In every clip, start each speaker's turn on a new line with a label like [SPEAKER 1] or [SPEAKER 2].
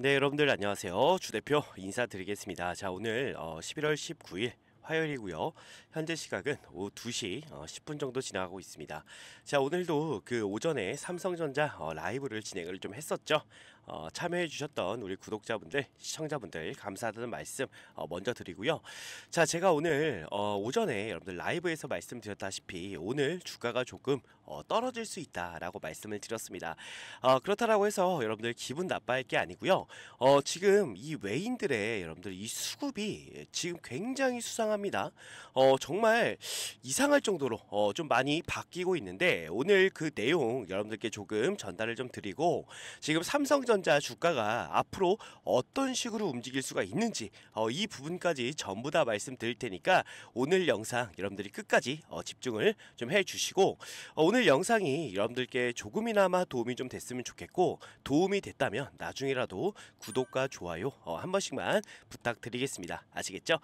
[SPEAKER 1] 네, 여러분들 안녕하세요. 주 대표 인사드리겠습니다. 자, 오늘 어, 11월 19일 화요일이고요. 현재 시각은 오후 2시 10분 어, 정도 지나가고 있습니다. 자, 오늘도 그 오전에 삼성전자 어, 라이브를 진행을 좀 했었죠. 어, 참여해 주셨던 우리 구독자분들, 시청자분들 감사하다는 말씀 어, 먼저 드리고요. 자, 제가 오늘 어, 오전에 여러분들 라이브에서 말씀드렸다시피 오늘 주가가 조금 어, 떨어질 수 있다라고 말씀을 드렸습니다. 어, 그렇다라고 해서 여러분들 기분 나빠할 게 아니고요. 어, 지금 이 외인들의 여러분들 이 수급이 지금 굉장히 수상합니다. 어, 정말 이상할 정도로 어, 좀 많이 바뀌고 있는데 오늘 그 내용 여러분들께 조금 전달을 좀 드리고 지금 삼성전 삼성전자 주가가 앞으로 어떤 식으로 움직일 수가 있는지 어, 이 부분까지 전부 다 말씀드릴 테니까 오늘 영상 여러분들이 끝까지 어, 집중을 좀 해주시고 어, 오늘 영상이 여러분들께 조금이나마 도움이 좀 됐으면 좋겠고 도움이 됐다면 나중에라도 구독과 좋아요 어, 한 번씩만 부탁드리겠습니다. 아시겠죠?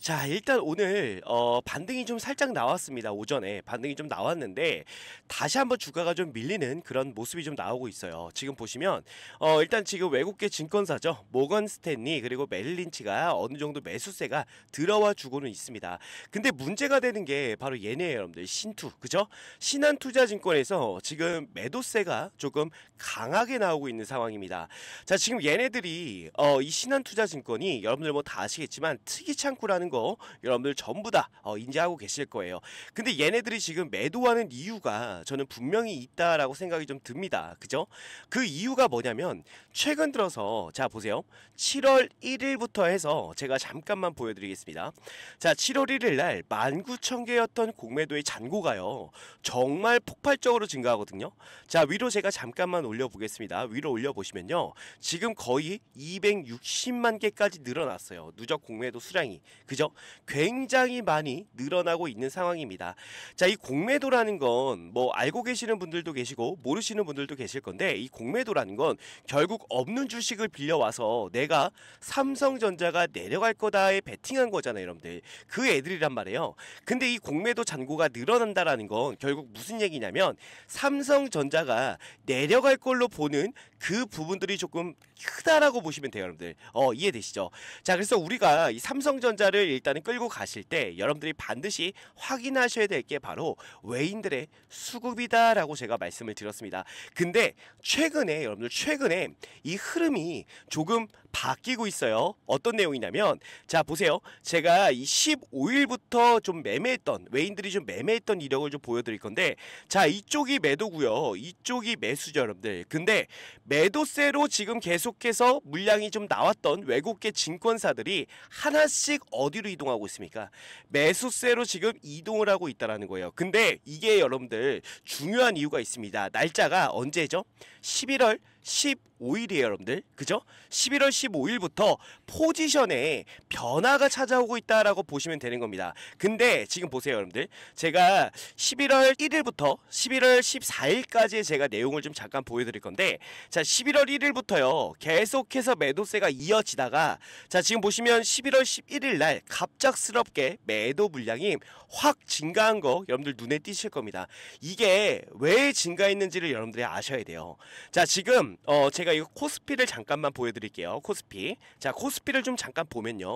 [SPEAKER 1] 자 일단 오늘 어, 반등이 좀 살짝 나왔습니다. 오전에 반등이 좀 나왔는데 다시 한번 주가가 좀 밀리는 그런 모습이 좀 나오고 있어요. 지금 보시면 어, 일단 지금 외국계 증권사죠. 모건 스탠리 그리고 메릴린치가 어느 정도 매수세가 들어와 주고는 있습니다. 근데 문제가 되는 게 바로 얘네 여러분들. 신투. 그죠? 신한투자증권에서 지금 매도세가 조금 강하게 나오고 있는 상황입니다. 자, 지금 얘네들이 어, 이 신한투자증권이 여러분들 뭐 다 아시겠지만 특이창구라는 거 여러분들 전부 다 어, 인지하고 계실 거예요. 근데 얘네들이 지금 매도하는 이유가 저는 분명히 있다라고 생각이 좀 듭니다. 그죠? 그 이유가 뭐냐면 최근 들어서 자 보세요. 7월 1일부터 해서 제가 잠깐만 보여드리겠습니다. 자 7월 1일 날 19,000개였던 공매도의 잔고가요. 정말 폭발적으로 증가하거든요. 자 위로 제가 잠깐만 올려보겠습니다. 위로 올려보시면요. 지금 거의 260만 개까지 늘어났어요. 누적 공매도 수량이. 그죠? 굉장히 많이 늘어나고 있는 상황입니다. 자 이 공매도라는 건 뭐 알고 계시는 분들도 계시고 모르시는 분들도 계실 건데 이 공매도라는 건 결국 없는 주식을 빌려와서 내가 삼성전자가 내려갈 거다에 베팅한 거잖아요, 여러분들. 그 애들이란 말이에요. 근데 이 공매도 잔고가 늘어난다라는 건 결국 무슨 얘기냐면 삼성전자가 내려갈 걸로 보는 그 부분들이 조금 크다라고 보시면 돼요, 여러분들. 어, 이해되시죠? 자, 그래서 우리가 이 삼성전자를 일단은 끌고 가실 때 여러분들이 반드시 확인하셔야 될 게 바로 외인들의 수급이다라고 제가 말씀을 드렸습니다. 근데 최근에 여러분들 최근에 이 흐름이 조금 바뀌고 있어요. 어떤 내용이냐면 자, 보세요. 제가 이 15일부터 좀 매매했던 외인들이 좀 매매했던 이력을 좀 보여 드릴 건데 자, 이쪽이 매도고요. 이쪽이 매수죠, 여러분들. 근데 매도세로 지금 계속 계속해서 물량이 좀 나왔던 외국계 증권사들이 하나씩 어디로 이동하고 있습니까? 매수세로 지금 이동을 하고 있다라는 거예요. 근데 이게 여러분들 중요한 이유가 있습니다. 날짜가 언제죠? 11월 10 5일이에요 여러분들 그죠? 11월 15일부터 포지션에 변화가 찾아오고 있다라고 보시면 되는 겁니다 근데 지금 보세요 여러분들 제가 11월 1일부터 11월 14일까지 제가 내용을 좀 잠깐 보여드릴 건데 자 11월 1일부터요 계속해서 매도세가 이어지다가 자 지금 보시면 11월 11일 날 갑작스럽게 매도 물량이 확 증가한 거 여러분들 눈에 띄실 겁니다 이게 왜 증가했는지를 여러분들이 아셔야 돼요 자 지금 어 제가 제가 이거 코스피를 잠깐만 보여드릴게요. 코스피. 자, 코스피를 좀 잠깐 보면요.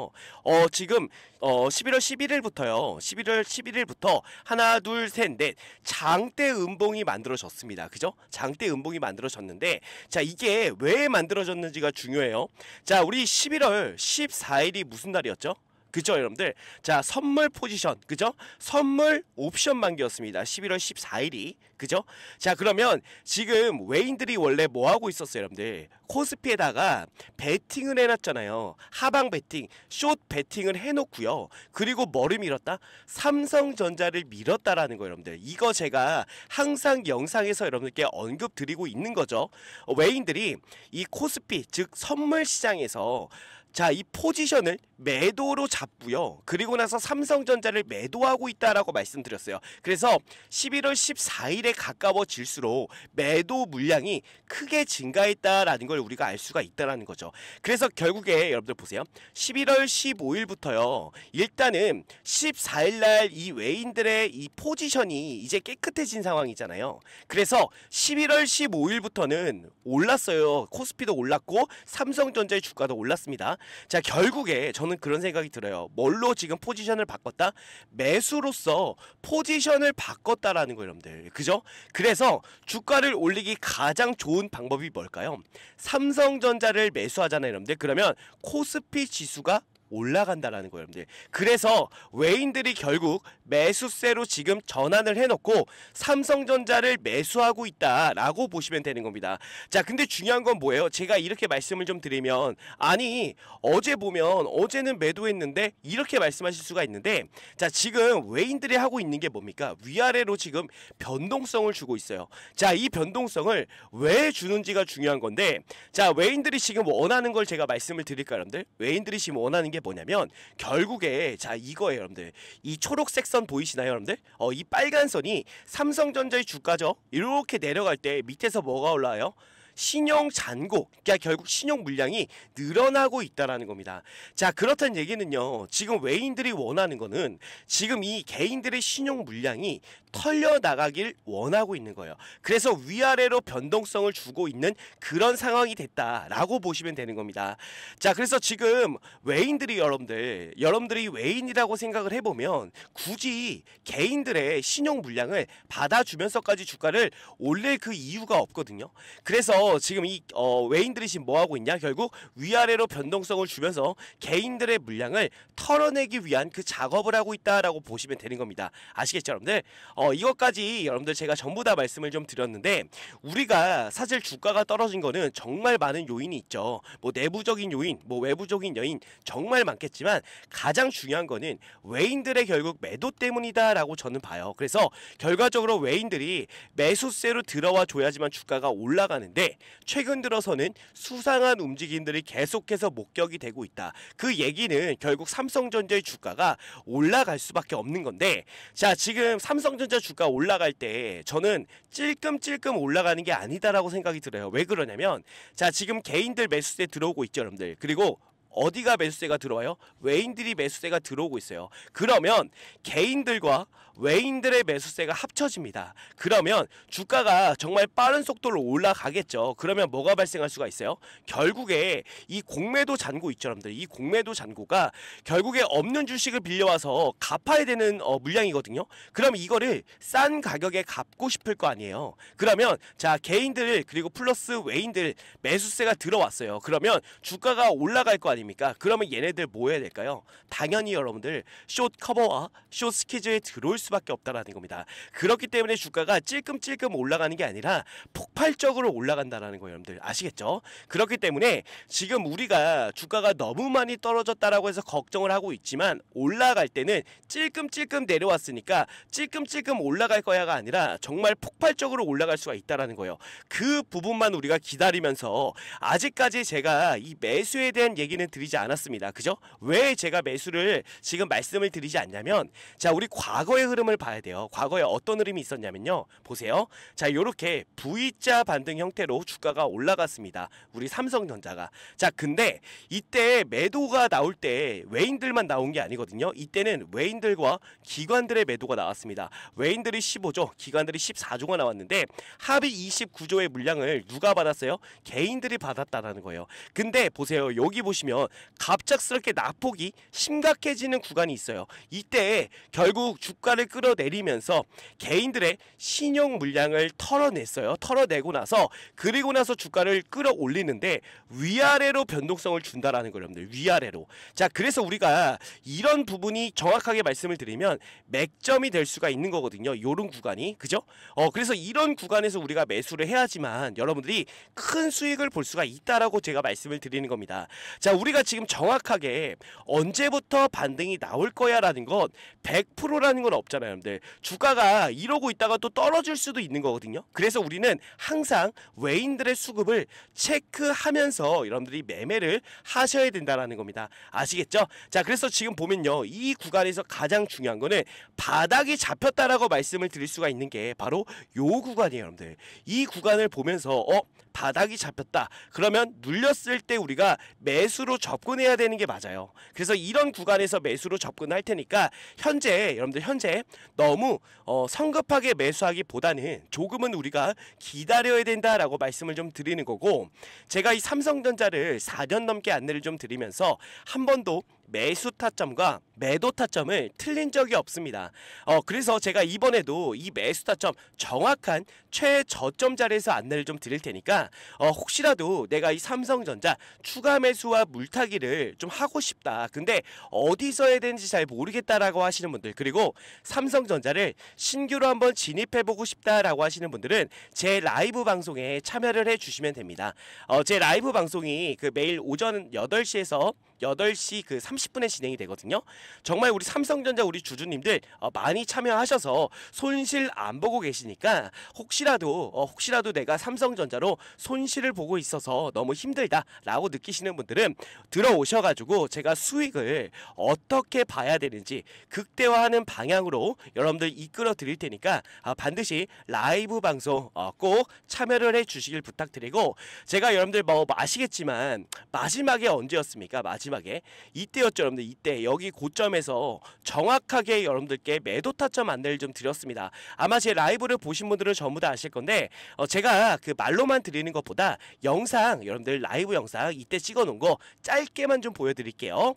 [SPEAKER 1] 어, 지금, 어, 11월 11일부터요. 11월 11일부터 하나, 둘, 셋, 넷. 장대 음봉이 만들어졌습니다. 그죠? 장대 음봉이 만들어졌는데, 자, 이게 왜 만들어졌는지가 중요해요. 자, 우리 11월 14일이 무슨 날이었죠? 그죠 여러분들 자 선물 포지션 그죠 선물 옵션 만기였습니다 11월 14일이 그죠 자 그러면 지금 외인들이 원래 뭐하고 있었어요 여러분들 코스피에다가 베팅을 해놨잖아요 하방 베팅 숏 베팅을 해놓고요 그리고 머리 밀었다 삼성전자를 밀었다라는 거예요 여러분들 이거 제가 항상 영상에서 여러분들께 언급드리고 있는 거죠 외인들이 이 코스피 즉 선물 시장에서 자, 이 포지션을 매도로 잡고요. 그리고 나서 삼성전자를 매도하고 있다라고 말씀드렸어요. 그래서 11월 14일에 가까워질수록 매도 물량이 크게 증가했다라는 걸 우리가 알 수가 있다라는 거죠. 그래서 결국에 여러분들 보세요. 11월 15일부터요. 일단은 14일 날이 외인들의 이 포지션이 이제 깨끗해진 상황이잖아요. 그래서 11월 15일부터는 올랐어요. 코스피도 올랐고 삼성전자의 주가도 올랐습니다. 자, 결국에 저는 그런 생각이 들어요. 뭘로 지금 포지션을 바꿨다? 매수로서 포지션을 바꿨다라는 거예요, 여러분들. 그죠? 그래서 주가를 올리기 가장 좋은 방법이 뭘까요? 삼성전자를 매수하잖아요, 여러분들. 그러면 코스피 지수가 올라간다라는 거예요, 여러분들. 그래서 외인들이 결국 매수세로 지금 전환을 해놓고 삼성전자를 매수하고 있다라고 보시면 되는 겁니다. 자, 근데 중요한 건 뭐예요? 제가 이렇게 말씀을 좀 드리면 아니 어제 보면 어제는 매도했는데 이렇게 말씀하실 수가 있는데 자 지금 외인들이 하고 있는 게 뭡니까? 위아래로 지금 변동성을 주고 있어요. 자, 이 변동성을 왜 주는지가 중요한 건데 자 외인들이 지금 원하는 걸 제가 말씀을 드릴까 여러분들? 외인들이 지금 원하는 게 뭐냐면 결국에 자 이거예요 여러분들 이 초록색 선 보이시나요 여러분들 어이 빨간 선이 삼성전자의 주가죠 이렇게 내려갈 때 밑에서 뭐가 올라와요 신용 잔고, 그러니까 결국 신용 물량이 늘어나고 있다라는 겁니다. 자, 그렇다는 얘기는요. 지금 외인들이 원하는 거는 지금 이 개인들의 신용 물량이 털려 나가길 원하고 있는 거예요. 그래서 위아래로 변동성을 주고 있는 그런 상황이 됐다라고 보시면 되는 겁니다. 자, 그래서 지금 외인들이 여러분들, 여러분들이 외인이라고 생각을 해보면 굳이 개인들의 신용 물량을 받아주면서까지 주가를 올릴 그 이유가 없거든요. 그래서 지금 이 어, 외인들이 지금 뭐 하고 있냐? 결국 위아래로 변동성을 주면서 개인들의 물량을 털어내기 위한 그 작업을 하고 있다라고 보시면 되는 겁니다. 아시겠죠, 여러분들? 어, 이것까지 여러분들 제가 전부 다 말씀을 좀 드렸는데 우리가 사실 주가가 떨어진 거는 정말 많은 요인이 있죠. 뭐 내부적인 요인, 뭐 외부적인 요인 정말 많겠지만 가장 중요한 거는 외인들의 결국 매도 때문이다라고 저는 봐요. 그래서 결과적으로 외인들이 매수세로 들어와 줘야지만 주가가 올라가는데 최근 들어서는 수상한 움직임들이 계속해서 목격이 되고 있다. 그 얘기는 결국 삼성전자의 주가가 올라갈 수밖에 없는 건데 자 지금 삼성전자 주가 올라갈 때 저는 찔끔찔끔 올라가는 게 아니다라고 생각이 들어요. 왜 그러냐면 자 지금 개인들 매수세 들어오고 있죠 여러분들. 그리고 어디가 매수세가 들어와요? 외인들이 매수세가 들어오고 있어요. 그러면 개인들과 외인들의 매수세가 합쳐집니다. 그러면 주가가 정말 빠른 속도로 올라가겠죠. 그러면 뭐가 발생할 수가 있어요? 결국에 이 공매도 잔고 있죠, 여러분들. 이 공매도 잔고가 결국에 없는 주식을 빌려와서 갚아야 되는 어, 물량이거든요. 그럼 이거를 싼 가격에 갚고 싶을 거 아니에요. 그러면 자 개인들 그리고 플러스 외인들 매수세가 들어왔어요. 그러면 주가가 올라갈 거 아니에요. 아닙니까? 그러면 얘네들 뭐 해야 될까요? 당연히 여러분들 숏 커버와 숏 스키즈에 들어올 수밖에 없다라는 겁니다. 그렇기 때문에 주가가 찔끔찔끔 올라가는 게 아니라 폭발적으로 올라간다라는 거 여러분들 아시겠죠? 그렇기 때문에 지금 우리가 주가가 너무 많이 떨어졌다라고 해서 걱정을 하고 있지만 올라갈 때는 찔끔찔끔 내려왔으니까 찔끔찔끔 올라갈 거야가 아니라 정말 폭발적으로 올라갈 수가 있다라는 거예요. 그 부분만 우리가 기다리면서 아직까지 제가 이 매수에 대한 얘기는 드리지 않았습니다. 그죠? 왜 제가 매수를 지금 말씀을 드리지 않냐면 자 우리 과거의 흐름을 봐야 돼요. 과거에 어떤 흐름이 있었냐면요. 보세요. 자이렇게 V자 반등 형태로 주가가 올라갔습니다. 우리 삼성전자가. 자 근데 이때 매도가 나올 때 외인들만 나온 게 아니거든요. 이때는 외인들과 기관들의 매도가 나왔습니다. 외인들이 15조, 기관들이 14조가 나왔는데 합이 29조의 물량을 누가 받았어요? 개인들이 받았다라는 거예요. 근데 보세요. 여기 보시면 되면 갑작스럽게 낙폭이 심각해지는 구간이 있어요. 이때 결국 주가를 끌어내리면서 개인들의 신용 물량을 털어냈어요. 털어내고 나서 그리고 나서 주가를 끌어올리는데 위아래로 변동성을 준다라는 거예요. 여러분들 위아래로. 자 그래서 우리가 이런 부분이 정확하게 말씀을 드리면 맥점이 될 수가 있는 거거든요. 요런 구간이 그죠? 어 그래서 이런 구간에서 우리가 매수를 해야지만 여러분들이 큰 수익을 볼 수가 있다라고 제가 말씀을 드리는 겁니다. 자 우리 우리가 지금 정확하게 언제부터 반등이 나올 거야라는 건 100%라는 건 없잖아요, 여러분들. 주가가 이러고 있다가 또 떨어질 수도 있는 거거든요. 그래서 우리는 항상 외인들의 수급을 체크하면서 여러분들이 매매를 하셔야 된다라는 겁니다. 아시겠죠? 자, 그래서 지금 보면요. 이 구간에서 가장 중요한 거는 바닥이 잡혔다라고 말씀을 드릴 수가 있는 게 바로 요 구간이에요, 여러분들. 이 구간을 보면서 어, 바닥이 잡혔다. 그러면 눌렸을 때 우리가 매수로 매수로 접근해야 되는 게 맞아요. 그래서 이런 구간에서 매수로 접근할 테니까 현재 여러분들 현재 너무 어, 성급하게 매수하기보다는 조금은 우리가 기다려야 된다라고 말씀을 좀 드리는 거고 제가 이 삼성전자를 4년 넘게 안내를 좀 드리면서 한 번도 매수 타점과 매도 타점을 틀린 적이 없습니다. 어, 그래서 제가 이번에도 이 매수 타점 정확한 최저점 자리에서 안내를 좀 드릴 테니까 어, 혹시라도 내가 이 삼성전자 추가 매수와 물타기를 좀 하고 싶다. 근데 어디서 해야 되는지 잘 모르겠다라고 하시는 분들 그리고 삼성전자를 신규로 한번 진입해보고 싶다라고 하시는 분들은 제 라이브 방송에 참여를 해주시면 됩니다. 어, 제 라이브 방송이 그 매일 오전 8시에서 8시그 삼십 분에 진행이 되거든요. 정말 우리 삼성전자 우리 주주님들 어, 많이 참여하셔서 손실 안 보고 계시니까 혹시라도 어, 혹시라도 내가 삼성전자로 손실을 보고 있어서 너무 힘들다라고 느끼시는 분들은 들어오셔가지고 제가 수익을 어떻게 봐야 되는지 극대화하는 방향으로 여러분들 이끌어 드릴 테니까 어, 반드시 라이브 방송 어, 꼭 참여를 해주시길 부탁드리고 제가 여러분들 뭐 아시겠지만 마지막에 언제였습니까? 마지막 에 마지막에 이때였죠 여러분들 이때 여기 고점에서 정확하게 여러분들께 매도 타점 안내를 좀 드렸습니다 아마 제 라이브를 보신 분들은 전부 다 아실 건데 어, 제가 그 말로만 드리는 것보다 영상 여러분들 라이브 영상 이때 찍어 놓은 거 짧게만 좀 보여드릴게요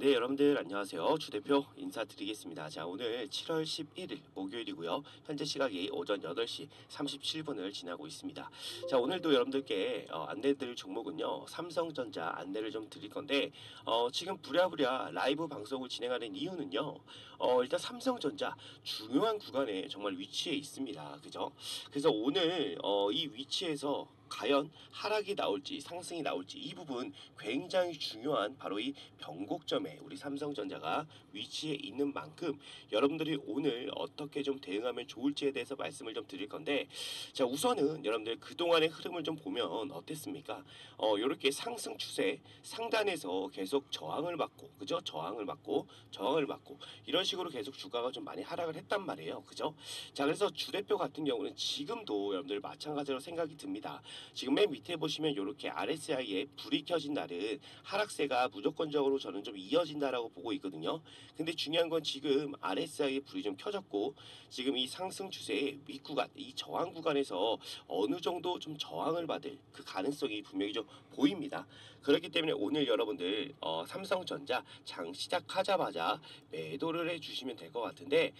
[SPEAKER 1] 네, 여러분들 안녕하세요. 주 대표 인사드리겠습니다. 자, 오늘 7월 11일 목요일이고요. 현재 시각이 오전 8시 37분을 지나고 있습니다. 자, 오늘도 여러분들께 어, 안내드릴 종목은요. 삼성전자 안내를 좀 드릴 건데 어, 지금 부랴부랴 라이브 방송을 진행하는 이유는요. 어, 일단 삼성전자 중요한 구간에 정말 위치해 있습니다. 그죠? 그래서 오늘 어, 이 위치에서 과연 하락이 나올지 상승이 나올지 이 부분 굉장히 중요한 바로 이 변곡점에 우리 삼성전자가 위치해 있는 만큼 여러분들이 오늘 어떻게 좀 대응하면 좋을지에 대해서 말씀을 좀 드릴 건데 자 우선은 여러분들 그동안의 흐름을 좀 보면 어땠습니까? 어 이렇게 상승 추세 상단에서 계속 저항을 받고 그죠? 저항을 받고 저항을 받고 이런 식으로 계속 주가가 좀 많이 하락을 했단 말이에요. 그죠? 자 그래서 주대표 같은 경우는 지금도 여러분들 마찬가지로 생각이 듭니다. 지금 맨 밑에 보시면 이렇게 RSI에 불이 켜진 날은 하락세가 무조건적으로 저는 좀 이어진다라고 보고 있거든요. 근데 중요한 건 지금 RSI에 불이 좀 켜졌고 지금 이 상승 추세의 윗구간, 이 저항 구간에서 어느 정도 좀 저항을 받을 그 가능성이 분명히 좀 보입니다. 그렇기 때문에 오늘 여러분들 어, 삼성전자 장 시작하자마자 매도를 해주시면 될 것 같은데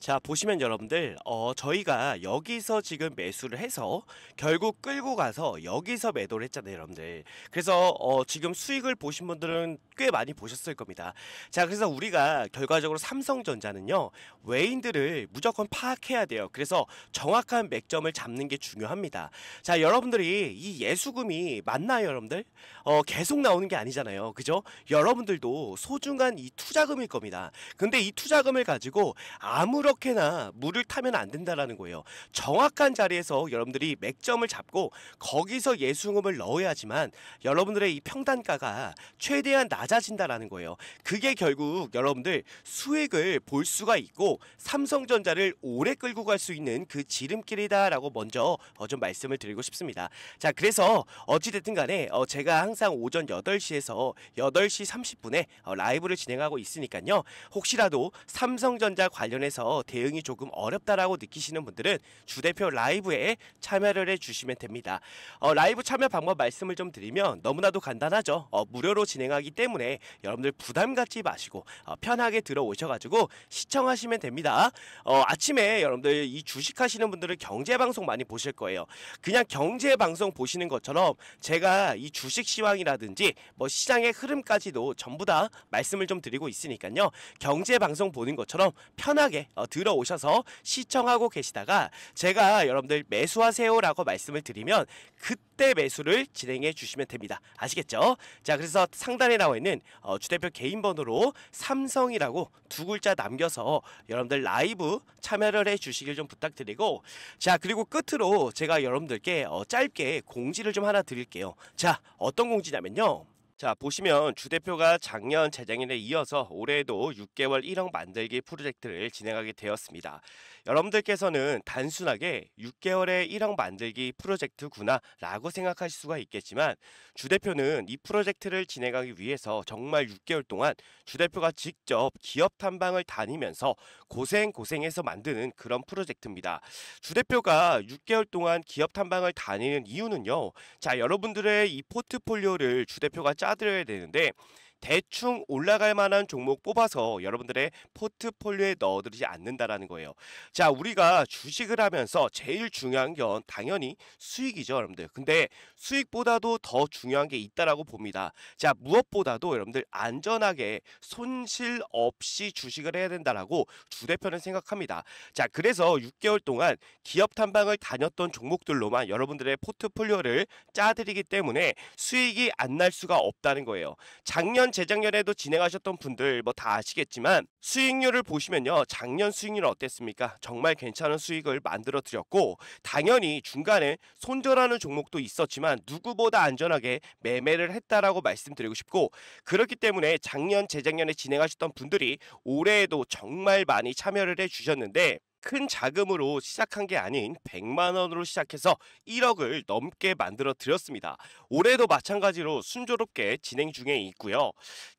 [SPEAKER 1] 자 보시면 여러분들 어 저희가 여기서 지금 매수를 해서 결국 끌고 가서 여기서 매도를 했잖아요 여러분들 그래서 어 지금 수익을 보신 분들은 꽤 많이 보셨을 겁니다 자 그래서 우리가 결과적으로 삼성전자는요 외인들을 무조건 파악해야 돼요 그래서 정확한 맥점을 잡는 게 중요합니다 자 여러분들이 이 예수금이 맞나요 여러분들 어 계속 나오는 게 아니잖아요 그죠 여러분들도 소중한 이 투자금일 겁니다 근데 이 투자금을 가지고 아무런 그렇게나 물을 타면 안 된다라는 거예요. 정확한 자리에서 여러분들이 맥점을 잡고 거기서 예수금을 넣어야지만 여러분들의 이 평단가가 최대한 낮아진다라는 거예요. 그게 결국 여러분들 수익을 볼 수가 있고 삼성전자를 오래 끌고 갈 수 있는 그 지름길이다라고 먼저 어, 좀 말씀을 드리고 싶습니다. 자, 그래서 어찌됐든 간에 어, 제가 항상 오전 8시에서 8시 30분에 어, 라이브를 진행하고 있으니까요. 혹시라도 삼성전자 관련해서 대응이 조금 어렵다라고 느끼시는 분들은 주대표 라이브에 참여를 해주시면 됩니다. 어, 라이브 참여 방법 말씀을 좀 드리면 너무나도 간단하죠. 어, 무료로 진행하기 때문에 여러분들 부담 갖지 마시고 어, 편하게 들어오셔가지고 시청하시면 됩니다. 어, 아침에 여러분들 이 주식하시는 분들은 경제방송 많이 보실 거예요. 그냥 경제방송 보시는 것처럼 제가 이 주식 시황이라든지 뭐 시장의 흐름까지도 전부 다 말씀을 좀 드리고 있으니까요. 경제방송 보는 것처럼 편하게 어, 들어오셔서 시청하고 계시다가 제가 여러분들 매수하세요라고 말씀을 드리면 그때 매수를 진행해 주시면 됩니다. 아시겠죠? 자 그래서 상단에 나와 있는 어, 주대표 개인 번호로 삼성이라고 두 글자 남겨서 여러분들 라이브 참여를 해 주시길 좀 부탁드리고 자 그리고 끝으로 제가 여러분들께 어, 짧게 공지를 좀 하나 드릴게요. 자 어떤 공지냐면요. 자, 보시면 주대표가 작년 재작년에 이어서 올해에도 6개월 1억 만들기 프로젝트를 진행하게 되었습니다. 여러분들께서는 단순하게 6개월에 1억 만들기 프로젝트구나 라고 생각하실 수가 있겠지만 주대표는 이 프로젝트를 진행하기 위해서 정말 6개월 동안 주대표가 직접 기업 탐방을 다니면서 고생고생해서 만드는 그런 프로젝트입니다. 주대표가 6개월 동안 기업 탐방을 다니는 이유는요. 자, 여러분들의 이 포트폴리오를 주대표가 짜 까드려야 되는데 대충 올라갈 만한 종목 뽑아서 여러분들의 포트폴리오에 넣어드리지 않는다라는 거예요. 자, 우리가 주식을 하면서 제일 중요한 건 당연히 수익이죠, 여러분들. 근데 수익보다도 더 중요한 게 있다라고 봅니다. 자, 무엇보다도 여러분들 안전하게 손실 없이 주식을 해야 된다라고 주 대표는 생각합니다. 자, 그래서 6개월 동안 기업 탐방을 다녔던 종목들로만 여러분들의 포트폴리오를 짜드리기 때문에 수익이 안 날 수가 없다는 거예요. 작년 작년, 재작년에도 진행하셨던 분들 뭐 다 아시겠지만 수익률을 보시면요. 작년 수익률 어땠습니까? 정말 괜찮은 수익을 만들어 드렸고 당연히 중간에 손절하는 종목도 있었지만 누구보다 안전하게 매매를 했다라고 말씀드리고 싶고 그렇기 때문에 작년, 재작년에 진행하셨던 분들이 올해에도 정말 많이 참여를 해 주셨는데 큰 자금으로 시작한 게 아닌 100만 원으로 시작해서 1억을 넘게 만들어 드렸습니다. 올해도 마찬가지로 순조롭게 진행 중에 있고요.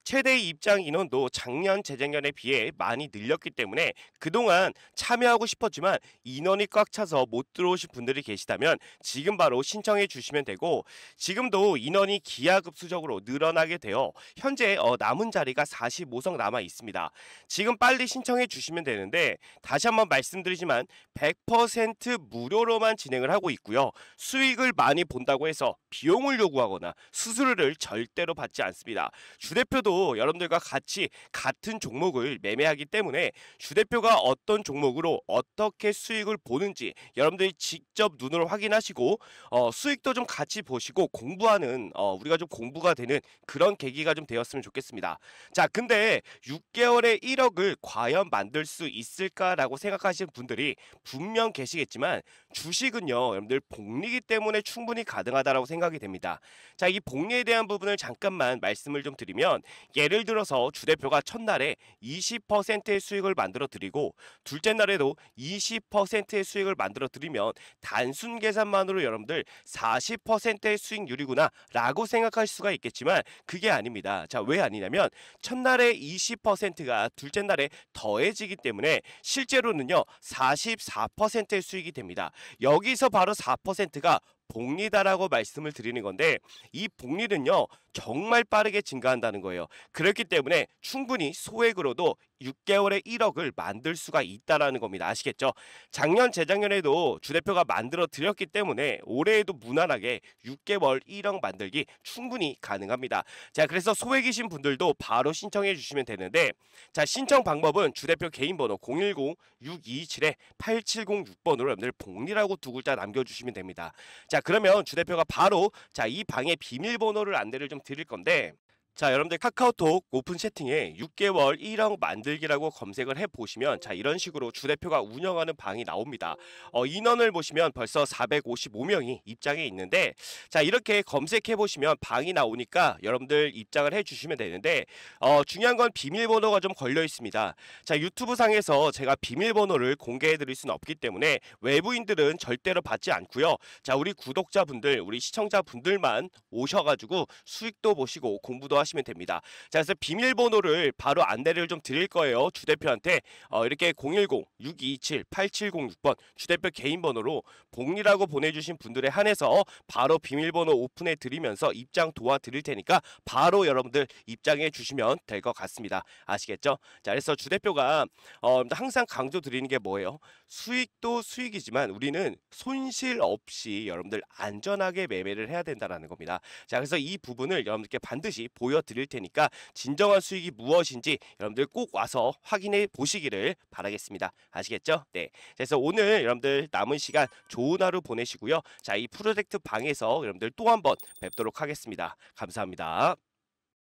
[SPEAKER 1] 최대 입장 인원도 작년 재작년에 비해 많이 늘렸기 때문에 그동안 참여하고 싶었지만 인원이 꽉 차서 못 들어오신 분들이 계시다면 지금 바로 신청해 주시면 되고 지금도 인원이 기하급수적으로 늘어나게 되어 현재 어, 남은 자리가 45석 남아 있습니다. 지금 빨리 신청해 주시면 되는데 다시 한번 말씀 말씀드리지만 100% 무료로만 진행을 하고 있고요. 수익을 많이 본다고 해서 비용을 요구하거나 수수료를 절대로 받지 않습니다. 주대표도 여러분들과 같이 같은 종목을 매매하기 때문에 주대표가 어떤 종목으로 어떻게 수익을 보는지 여러분들이 직접 눈으로 확인하시고 어, 수익도 좀 같이 보시고 공부하는 어, 우리가 좀 공부가 되는 그런 계기가 좀 되었으면 좋겠습니다. 자 근데 6개월에 1억을 과연 만들 수 있을까라고 생각하시 하시는 분들이 분명 계시겠지만 주식은요 여러분들 복리기 때문에 충분히 가능하다라고 생각이 됩니다. 자 이 복리에 대한 부분을 잠깐만 말씀을 좀 드리면 예를 들어서 주 대표가 첫날에 20%의 수익을 만들어 드리고 둘째 날에도 20%의 수익을 만들어 드리면 단순 계산만으로 여러분들 40%의 수익률이구나 라고 생각할 수가 있겠지만 그게 아닙니다. 자 왜 아니냐면 첫날에 20%가 둘째 날에 더해지기 때문에 실제로는요 44%의 수익이 됩니다. 여기서 바로 4%가 복리다라고 말씀을 드리는 건데 이 복리는요 정말 빠르게 증가한다는 거예요. 그렇기 때문에 충분히 소액으로도 6개월에 1억을 만들 수가 있다라는 겁니다. 아시겠죠? 작년 재작년에도 주대표가 만들어 드렸기 때문에 올해에도 무난하게 6개월 1억 만들기 충분히 가능합니다. 자, 그래서 소액이신 분들도 바로 신청해 주시면 되는데 자, 신청 방법은 주대표 개인 번호 0 1 0 6 2 7 8 7 0 6번으로 여러분들 복리라고 두 글자 남겨 주시면 됩니다. 자, 그러면 주대표가 바로 자, 이 방에 비밀번호를 안내를 좀 드릴 건데 자 여러분들 카카오톡 오픈 채팅에 6개월 1억 만들기라고 검색을 해보시면 자 이런 식으로 주대표가 운영하는 방이 나옵니다. 어, 인원을 보시면 벌써 455명이 입장해 있는데 자 이렇게 검색해보시면 방이 나오니까 여러분들 입장을 해주시면 되는데 어, 중요한 건 비밀번호가 좀 걸려 있습니다. 자 유튜브 상에서 제가 비밀번호를 공개해드릴 수는 없기 때문에 외부인들은 절대로 받지 않고요. 자 우리 구독자분들 우리 시청자분들만 오셔가지고 수익도 보시고 공부도 하시 고 하시면 됩니다. 자, 그래서 비밀번호를 바로 안내를 좀 드릴 거예요. 주대표한테 어, 이렇게 0 1 0 6 2 7 8 7 0 6번 주대표 개인 번호로 복리라고 보내주신 분들에 한해서 바로 비밀번호 오픈해 드리면서 입장 도와드릴 테니까 바로 여러분들 입장해 주시면 될 것 같습니다. 아시겠죠? 자, 그래서 주대표가 어, 항상 강조 드리는 게 뭐예요? 수익도 수익이지만 우리는 손실 없이 여러분들 안전하게 매매를 해야 된다라는 겁니다. 자, 그래서 이 부분을 여러분들께 반드시 보여 보여드릴 테니까 진정한 수익이 무엇인지 여러분들 꼭 와서 확인해 보시기를 바라겠습니다. 아시겠죠? 네. 그래서 오늘 여러분들 남은 시간 좋은 하루 보내시고요. 자, 이 프로젝트 방에서 여러분들 또 한 번 뵙도록 하겠습니다. 감사합니다.